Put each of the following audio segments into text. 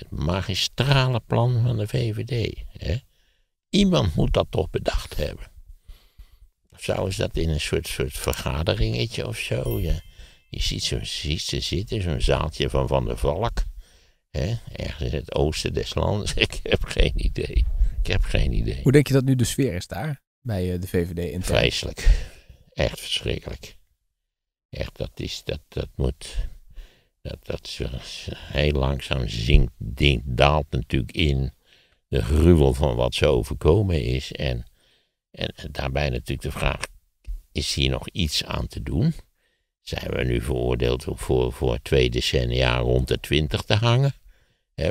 Het magistrale plan van de VVD. Hè? Iemand moet dat toch bedacht hebben. Of zouden ze dat in een soort, soort vergaderingetje of zo? Je ziet ze, ziet ze zitten, zo'n zaaltje van Van der Valk. Hè? Ergens in het oosten des lands. Ik heb geen idee. Ik heb geen idee. Hoe denk je dat nu de sfeer is daar? Bij eh, de VVD in Vreselijk. Echt verschrikkelijk. Echt, dat is, dat, dat moet... Dat, dat eh, eh, heel langzaam zinkt, daalt natuurlijk in de gruwel van wat zo overkomen is. En, en daarbij natuurlijk de vraag, is hier nog iets aan te doen? Zijn we nu veroordeeld voor, voor twee decennia rond de twintig te hangen?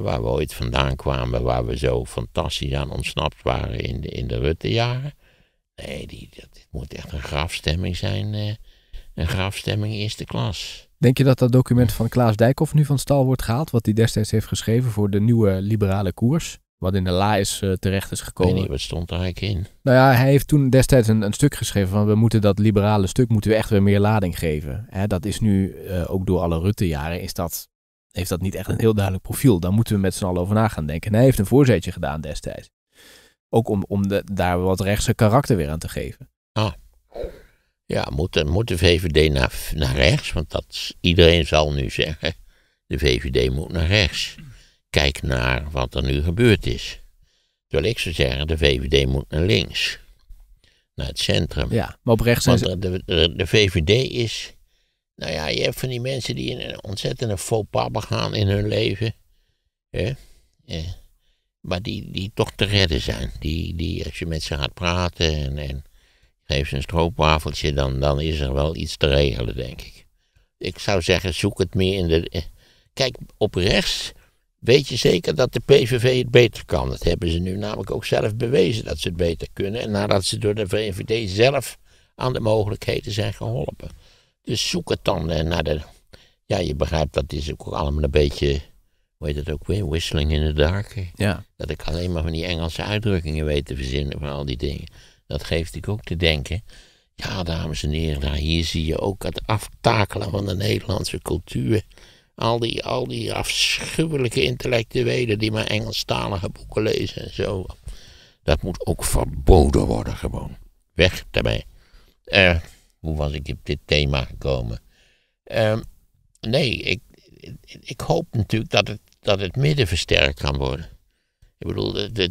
waar we ooit vandaan kwamen, waar we zo fantastisch aan ontsnapt waren in de, in de Rutte-jaren. Nee, die, dat, dit moet echt een grafstemming zijn. Eh een grafstemming eerste klas. Denk je dat dat document van Klaas Dijkhoff nu van stal wordt gehaald, wat hij destijds heeft geschreven voor de nieuwe liberale koers? Wat in de la is eh, terecht is gekomen. Ik weet niet, wat stond daar eigenlijk in? Nou ja, hij heeft toen destijds een, stuk geschreven van we moeten dat liberale stuk moeten we echt weer meer lading geven. Hè, dat is nu, eh, ook door alle Rutte-jaren, is dat, heeft dat niet echt een heel duidelijk profiel. Daar moeten we met z'n allen over na gaan denken. En hij heeft een voorzetje gedaan destijds. Ook om, om de, daar wat rechtse karakter weer aan te geven. Ah. Ja, moet, eh, moet de VVD naar, naar rechts? Want dat, iedereen zal nu zeggen, de VVD moet naar rechts. Kijk naar wat er nu gebeurd is. Terwijl ik zou zeggen, de VVD moet naar links. Naar het centrum. Ja, maar op rechts... Want de, de, VVD is... Nou ja, je hebt van die mensen die een ontzettende faux pas gaan in hun leven. Hè? Eh, maar die, die toch te redden zijn. Die, die als je met ze gaat praten en, en geef ze een stroopwafeltje, dan, dan is er wel iets te regelen, denk ik. Ik zou zeggen, zoek het meer in de. Eh, kijk, op rechts weet je zeker dat de PVV het beter kan. Dat hebben ze nu namelijk ook zelf bewezen dat ze het beter kunnen. En nadat ze door de VVD zelf aan de mogelijkheden zijn geholpen. Dus zoek het dan eh, naar de. Ja, je begrijpt, dat is ook allemaal een beetje. Hoe heet dat ook weer? Whistling in the dark. Ja. Dat ik alleen maar van die Engelse uitdrukkingen weet te verzinnen van al die dingen dat geeft ik ook te denken. Ja, dames en heren, nou, hier zie je ook het aftakelen van de Nederlandse cultuur. Al die, al die afschuwelijke intellectuelen die maar Engelstalige boeken lezen en zo. Dat moet ook verboden worden gewoon. Weg daarmee. Eh, hoe was ik op dit thema gekomen? Eh, nee, ik, ik hoop natuurlijk dat het, dat het midden versterkt kan worden. Ik bedoel, de, de,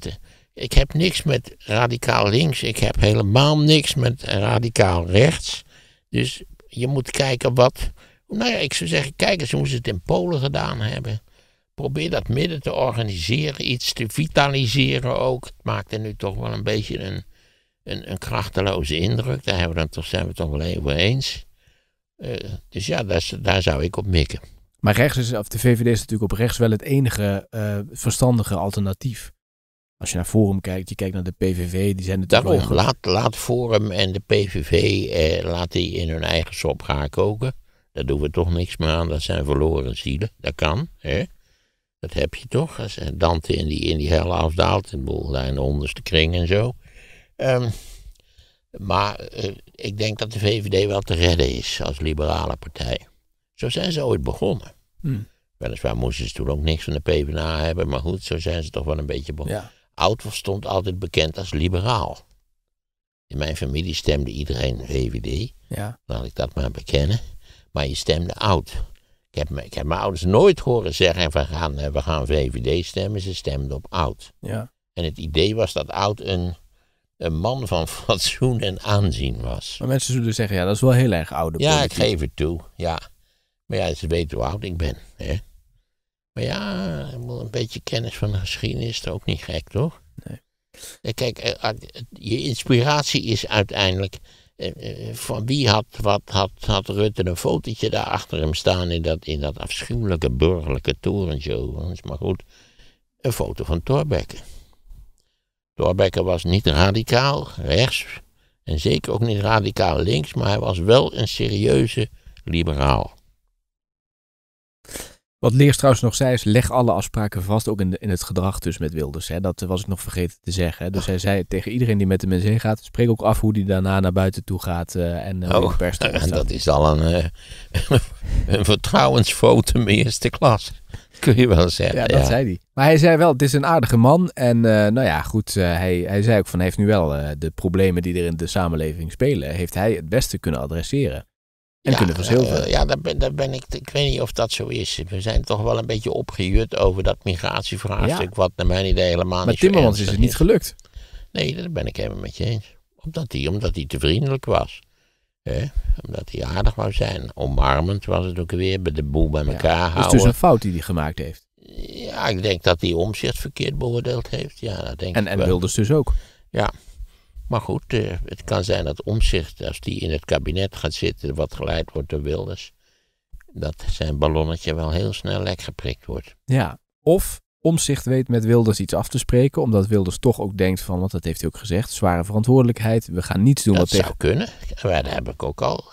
ik heb niks met radicaal links. Ik heb helemaal niks met radicaal rechts. Dus je moet kijken wat. Nou ja, ik zou zeggen, kijk eens hoe ze het in Polen gedaan hebben. Probeer dat midden te organiseren, iets te vitaliseren ook. Het maakt er nu toch wel een beetje een, een, een krachteloze indruk. Daar hebben we dan toch, zijn we het toch wel even eens. Eh, dus ja, daar, daar zou ik op mikken. Maar rechts is, of de VVD is natuurlijk op rechts wel het enige eh, verstandige alternatief. Als je naar Forum kijkt, je kijkt naar de PVV, die zijn natuurlijk Daarom, laat, laat Forum en de PVV, eh, laat die in hun eigen sop gaan koken. Daar doen we toch niks meer aan, dat zijn verloren zielen. Dat kan, hè. Dat heb je toch, als eh, Dante in die, in die hel afdaalt, in de onderste kring en zo. Ehm, maar eh, ik denk dat de VVD wel te redden is als liberale partij. Zo zijn ze ooit begonnen. Hmm. Weliswaar moesten ze toen ook niks van de PvdA hebben, maar goed, zo zijn ze toch wel een beetje begonnen. Ja. Oud was stond altijd bekend als liberaal. In mijn familie stemde iedereen VVD. Ja. Laat ik dat maar bekennen. Maar je stemde oud. Ik heb, ik heb mijn ouders nooit horen zeggen: we gaan, eh, we gaan VVD stemmen. Ze stemden op oud. Ja. En het idee was dat oud een, een man van fatsoen en aanzien was. Maar mensen zullen zeggen: ja, dat is wel heel erg oude. Ja, ik geef het toe. Ja. Maar ja, ze weten hoe oud ik ben. Hè? Maar ja, een beetje kennis van de geschiedenis is ook niet gek, toch? Nee. Eh, kijk, eh, je inspiratie is uiteindelijk eh, van wie had, wat, had, had Rutte een fotootje daar achter hem staan in dat, in dat afschuwelijke burgerlijke torentje overigens. Maar goed, een foto van Thorbecke. Thorbecke was niet radicaal rechts en zeker ook niet radicaal links, maar hij was wel een serieuze liberaal. Wat Leers trouwens nog zei is, leg alle afspraken vast, ook in, in het gedrag dus met Wilders. Hè. Dat was ik nog vergeten te zeggen. Dus hij zei tegen iedereen die met hem in gaat, spreek ook af hoe die daarna naar buiten toe gaat eh, en uh, oh, En dat is al een, eh, vertrouwensfoto een eerste klas. Kun je wel zeggen. Ja, dat zei hij. Maar hij zei wel, het is een aardige man. En nou ja, goed, hij, hij zei ook van, heeft nu wel de problemen die er in de samenleving spelen, heeft hij het beste kunnen adresseren. En ja, kunnen heel veel. Eh, ja, daar ben, daar ben ik. Ik weet niet of dat zo is. We zijn toch wel een beetje opgejut over dat migratievraagstuk. Wat naar mijn idee helemaal maar niet. Maar Timmermans is het niet gelukt. Nee, daar ben ik helemaal met je eens. Omdat hij omdat te vriendelijk was. Omdat hij aardig wou zijn. Omarmend was het ook weer. Bij de boel bij elkaar houden. Het is dus een fout die hij gemaakt heeft. Ja, ik denk dat hij omzicht verkeerd beoordeeld heeft. Ja, dat denk en, En Wilders dus ook. Ja, maar goed, eh, het kan zijn dat omzicht, als die in het kabinet gaat zitten, wat geleid wordt door Wilders, dat zijn ballonnetje wel heel snel lek geprikt wordt. Ja, of omzicht weet met Wilders iets af te spreken, omdat Wilders toch ook denkt van, want dat heeft hij ook gezegd, zware verantwoordelijkheid, we gaan niets doen wat tegen... Dat zou kunnen, maar daar heb ik ook al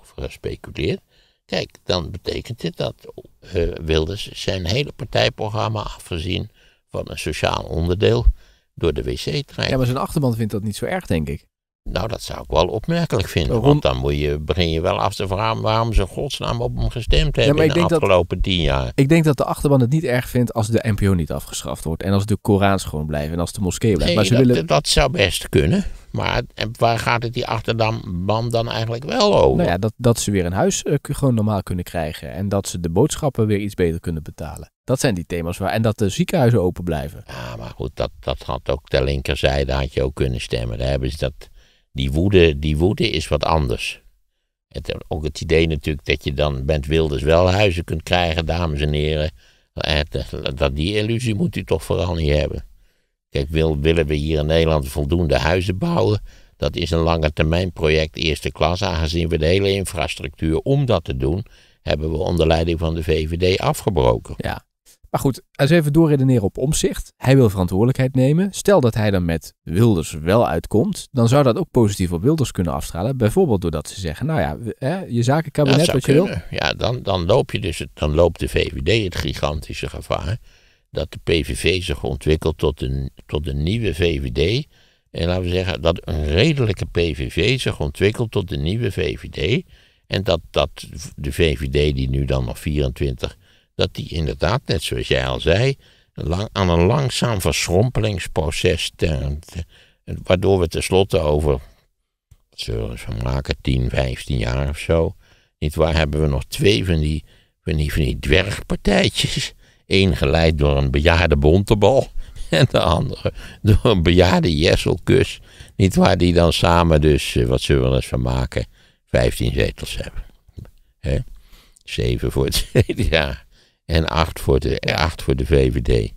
over gespeculeerd. Kijk, dan betekent dit dat eh, Wilders zijn hele partijprogramma afgezien van een sociaal onderdeel door de wc-trein. Ja, maar zijn achterband vindt dat niet zo erg, denk ik. Nou, dat zou ik wel opmerkelijk vinden. Want dan moet je, begin je wel af te vragen waarom ze godsnaam op hem gestemd hebben in de afgelopen tien jaar. Ik denk dat de achterban het niet erg vindt als de NPO niet afgeschaft wordt. En als de Korans gewoon blijven en als de moskee blijft. Nee, maar ze dat, willen... dat zou best kunnen. Maar waar gaat het die achterban dan eigenlijk wel over? Nou ja, dat, dat ze weer een huis eh, gewoon normaal kunnen krijgen. En dat ze de boodschappen weer iets beter kunnen betalen. Dat zijn die thema's waar. En dat de ziekenhuizen open blijven. Ja, maar goed, dat, dat had ook de linkerzijde had je ook kunnen stemmen. Daar hebben ze dat die woede, die woede is wat anders. Het, ook het idee natuurlijk dat je dan bent Wilders wel huizen kunt krijgen, dames en heren. Dat, die illusie moet u toch vooral niet hebben. Kijk, wil, willen we hier in Nederland voldoende huizen bouwen? Dat is een lange termijn project eerste klas. Aangezien we de hele infrastructuur om dat te doen, hebben we onder leiding van de VVD afgebroken. Ja. Maar goed, als even doorredeneren op omzicht. Hij wil verantwoordelijkheid nemen. Stel dat hij dan met Wilders wel uitkomt, dan zou dat ook positief op Wilders kunnen afstralen. Bijvoorbeeld doordat ze zeggen, nou ja, hè, je zakenkabinet wat je kunnen. wil. Ja, dan, dan loop je dus, dan loopt de VVD het gigantische gevaar dat de PVV zich ontwikkelt tot een, tot een nieuwe VVD. En laten we zeggen dat een redelijke PVV zich ontwikkelt tot een nieuwe VVD. En dat, dat de VVD die nu dan nog 24 dat die inderdaad, net zoals jij al zei, lang, aan een langzaam verschrompelingsproces, te, waardoor we tenslotte over, wat zullen we maken, 10, 15 jaar of zo, niet waar, hebben we nog twee van die, van die, van die dwergpartijtjes. Eén geleid door een bejaarde bontebal en de andere door een bejaarde jesselkus. Niet waar, die dan samen dus, eh, wat zullen we eens van maken, 15 zetels hebben. He? Zeven voor het tweede jaar en acht voor de, acht voor de VVD.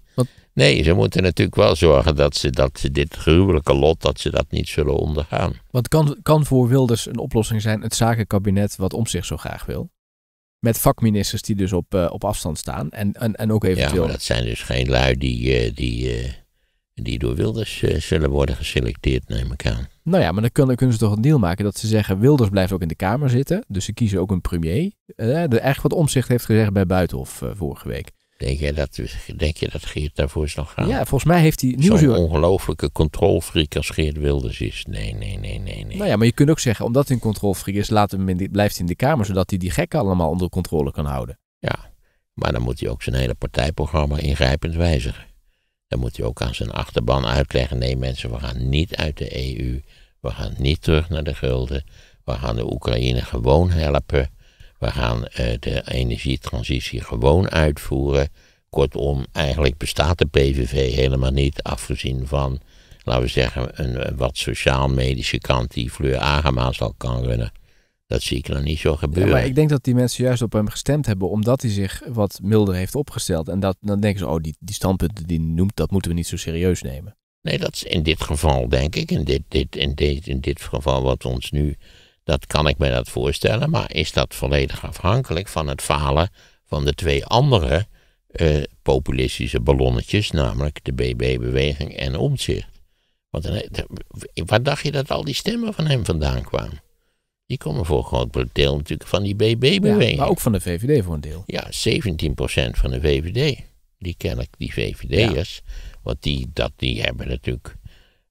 Nee, ze moeten natuurlijk wel zorgen dat ze, dat ze dit gruwelijke lot, dat ze dat niet zullen ondergaan. Want kan, kan voor Wilders een oplossing zijn het zakenkabinet wat om zich zo graag wil? Met vakministers die dus op, eh, op afstand staan en, en, en ook eventueel... Ja, maar dat zijn dus geen lui die, eh, die, eh, die door Wilders eh, zullen worden geselecteerd, neem ik aan. Nou ja, maar dan kunnen, kunnen ze toch een deal maken dat ze zeggen: Wilders blijft ook in de Kamer zitten. Dus ze kiezen ook een premier. Uh, eigenlijk wat omzicht heeft gezegd bij Buitenhof eh, vorige week. Denk je, dat, denk je dat Geert daarvoor is nog gaan? Ja, volgens mij heeft hij Nieuwsuur... Zo'n ongelofelijke controlfreak als Geert Wilders is. Nee, nee, nee, nee, nee. Nou ja, maar je kunt ook zeggen, omdat hij een controlfreak is, laat hem in blijft hij in de Kamer, zodat hij die gekken allemaal onder controle kan houden. Ja, maar dan moet hij ook zijn hele partijprogramma ingrijpend wijzigen. Dan moet hij ook aan zijn achterban uitleggen: nee, mensen, we gaan niet uit de EU. We gaan niet terug naar de gulden. We gaan de Oekraïne gewoon helpen. We gaan eh, de energietransitie gewoon uitvoeren. Kortom, eigenlijk bestaat de PVV helemaal niet, afgezien van, laten we zeggen, een, een wat sociaal-medische kant die Fleur Agema zal kan runnen. Dat zie ik nog niet zo gebeuren. maar ik denk dat die mensen juist op hem gestemd hebben omdat hij zich wat milder heeft opgesteld. En dat, dan denken ze, oh, die, die standpunten die hij noemt, dat moeten we niet zo serieus nemen. Nee, dat is in dit geval, denk ik, in dit, dit, in dit, in dit geval wat ons nu, dat kan ik me dat voorstellen. Maar is dat volledig afhankelijk van het falen van de twee andere eh, populistische ballonnetjes, namelijk de BB-beweging en Omtzigt. Want eh, wat dacht je dat al die stemmen van hem vandaan kwamen? Die komen voor een groot deel natuurlijk van die BB-beweging. maar ook van de VVD voor een deel. Ja, 17% van de VVD. Die ken ik, die VVD'ers. Want die, dat, die hebben natuurlijk...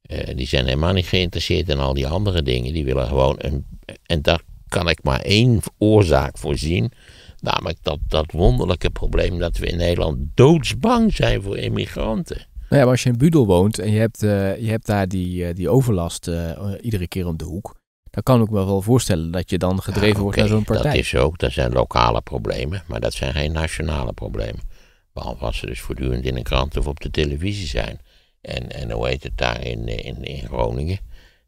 Eh, die zijn helemaal niet geïnteresseerd in al die andere dingen. Die willen gewoon... Een, en daar kan ik maar één oorzaak voor zien. Namelijk dat, dat wonderlijke probleem dat we in Nederland doodsbang zijn voor immigranten. Nou ja, maar als je in Budel woont en je hebt, eh, je hebt daar die, eh, die overlast iedere keer om de hoek dan kan ik me wel voorstellen dat je dan gedreven wordt naar zo'n partij. Dat is ook, dat zijn lokale problemen, maar dat zijn geen nationale problemen. Behalve als ze dus voortdurend in de krant of op de televisie zijn. En, en hoe heet het daar in, in, Groningen?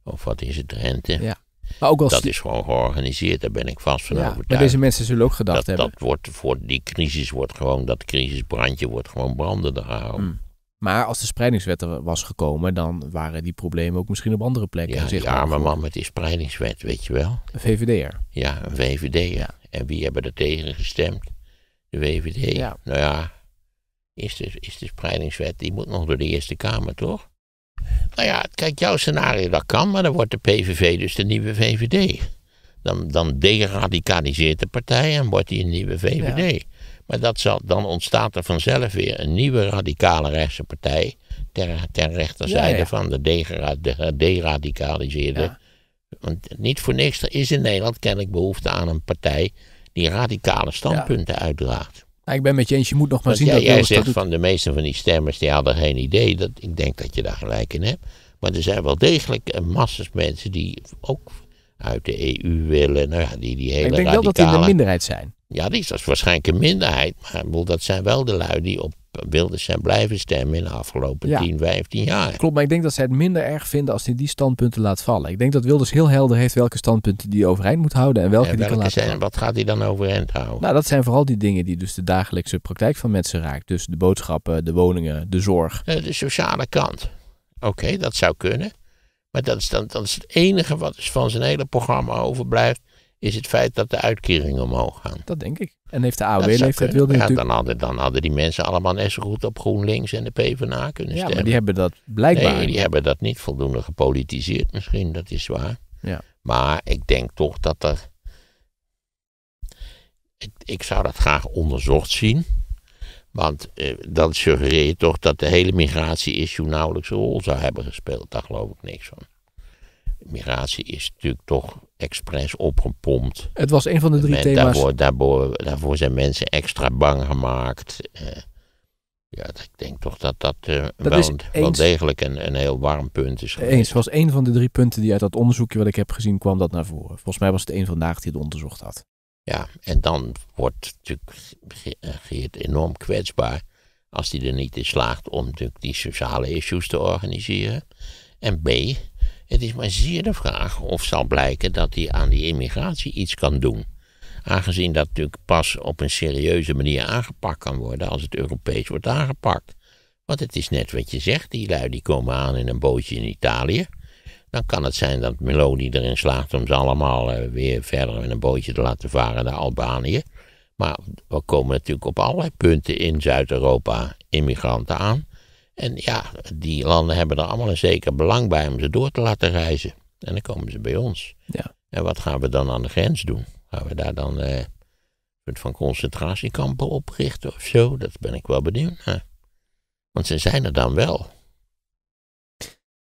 Of wat is het, Drenthe? Ja. Maar ook als dat is gewoon georganiseerd, daar ben ik vast van ja, overtuigd. Maar deze mensen zullen ook gedacht hebben. Dat wordt voor die crisis wordt gewoon, dat crisisbrandje wordt gewoon brandende gehouden. Hmm. Maar als de spreidingswet er was gekomen, dan waren die problemen ook misschien op andere plekken. Ja, die arme man met die spreidingswet, weet je wel. Een VVD'er. Ja, een VVD. Ja. En wie hebben er tegen gestemd? De VVD. Ja. Nou ja, is de, is de spreidingswet, die moet nog door de Eerste Kamer, toch? Nou ja, kijk, jouw scenario dat kan, maar dan wordt de PVV dus de nieuwe VVD. Dan, dan deradicaliseert de partij en wordt die een nieuwe VVD. Maar dat zal, dan ontstaat er vanzelf weer een nieuwe radicale rechtse partij. Ter, ter rechterzijde ja, ja. van de deradicaliseerde. Ja. Want niet voor niks, er is in Nederland kennelijk behoefte aan een partij die radicale standpunten uitdraagt. ik ben met je eens, je moet nog maar zien jij, dat... Jij zegt van de meeste van die stemmers, die hadden geen idee. Dat, ik denk dat je daar gelijk in hebt. Maar er zijn wel degelijk massas mensen die ook uit de EU willen. Nou die, die hele ik denk radicale... wel dat die in de minderheid zijn. Ja, die is waarschijnlijk een minderheid. Maar dat zijn wel de lui die op Wilders zijn blijven stemmen in de afgelopen 10, 15 jaar. Klopt, maar ik denk dat zij het minder erg vinden als hij die standpunten laat vallen. Ik denk dat Wilders heel helder heeft welke standpunten die overeind moet houden en welke, die kan zijn, Wat gaat hij dan overeind houden? Nou, dat zijn vooral die dingen die dus de dagelijkse praktijk van mensen raakt. Dus de boodschappen, de woningen, de zorg. Eh, de sociale kant. Oké, dat zou kunnen. Maar dat is, dan, dat is het enige wat van zijn hele programma overblijft is het feit dat de uitkeringen omhoog gaan. Dat denk ik. En heeft de AOW-leeftijd wilde natuurlijk... Dan hadden, dan hadden die mensen allemaal net zo goed op GroenLinks en de PvdA kunnen stemmen. Ja, maar die hebben dat blijkbaar... Nee, die hebben dat niet voldoende gepolitiseerd misschien, dat is waar. Ja. Maar ik denk toch dat er... Ik, zou dat graag onderzocht zien. Want eh, dan suggereer je toch dat de hele migratie-issue nauwelijks een rol zou hebben gespeeld. Daar geloof ik niks van migratie is natuurlijk toch expres opgepompt. Het was een van de drie Men, thema's. Daarvoor, daarvoor, zijn mensen extra bang gemaakt. Eh, ja, ik denk toch dat dat, eh, wel, degelijk een, een heel warm punt is. Geweest. Eens, was een van de drie punten die uit dat onderzoekje wat ik heb gezien kwam dat naar voren. Volgens mij was het een vandaag die het onderzocht had. Ja, en dan wordt natuurlijk eh, Geert enorm kwetsbaar als hij er niet in slaagt om natuurlijk die sociale issues te organiseren. En B, het is maar zeer de vraag of zal blijken dat hij aan die immigratie iets kan doen. Aangezien dat natuurlijk pas op een serieuze manier aangepakt kan worden als het Europees wordt aangepakt. Want het is net wat je zegt, die lui die komen aan in een bootje in Italië. Dan kan het zijn dat Meloni erin slaagt om ze allemaal eh, weer verder in een bootje te laten varen naar Albanië. Maar we komen natuurlijk op allerlei punten in Zuid-Europa immigranten aan. En ja, die landen hebben er allemaal een zeker belang bij om ze door te laten reizen. En dan komen ze bij ons. Ja. En wat gaan we dan aan de grens doen? Gaan we daar dan eh, een soort van concentratiekampen oprichten of zo? Dat ben ik wel benieuwd naar. Want ze zijn er dan wel.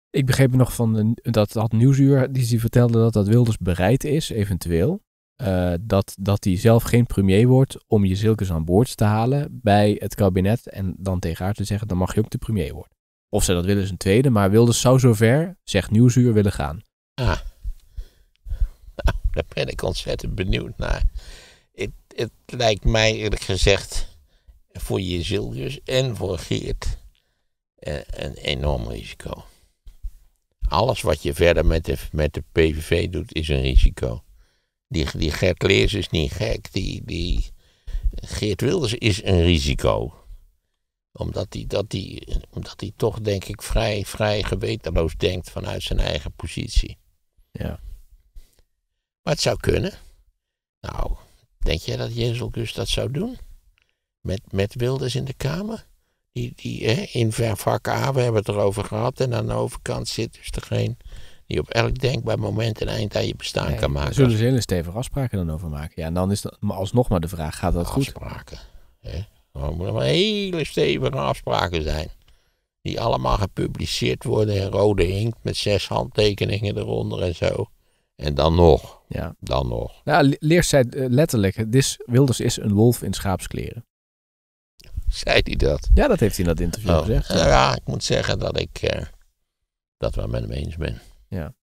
Ik begreep nog van dat, dat Nieuwsuur, die, die vertelde dat dat Wilders bereid is, eventueel, eh, dat, dat hij zelf geen premier wordt om je Zilkes aan boord te halen bij het kabinet en dan tegen haar te zeggen, dan mag je ook de premier worden. Of ze dat willen is een tweede, maar Wilders zou zover, zegt Nieuwsuur, willen gaan. Ah, nou, daar ben ik ontzettend benieuwd naar. Het, het lijkt mij eerlijk gezegd voor je Jezilkus en voor Geert eh, een enorm risico. Alles wat je verder met de, met de PVV doet is een risico. Die, die Gert Leers is niet gek. Die, die Geert Wilders is een risico. Omdat hij dat die, omdat die toch, denk ik, vrij, vrij gewetenloos denkt vanuit zijn eigen positie. Ja. Maar het zou kunnen. Nou, denk jij dat Jezus dat zou doen? Met, met Wilders in de Kamer? Die, die, hè, in vak A, we hebben het erover gehad. En aan de overkant zit dus geen die op elk denkbaar moment een eind aan je bestaan kan maken. zullen ze hele stevige afspraken dan over maken. Ja, en dan is dat alsnog maar de vraag, gaat dat afspraken, goed? Afspraken. moeten maar hele stevige afspraken zijn. Die allemaal gepubliceerd worden in rode inkt met zes handtekeningen eronder en zo. En dan nog. Ja. Dan nog. Nou, Leers zei eh, letterlijk, Dis Wilders is een wolf in schaapskleren. Zei hij dat? Ja, dat heeft hij in dat interview oh. gezegd. Ja. ik moet zeggen dat ik eh, dat wel met hem eens ben. Yeah.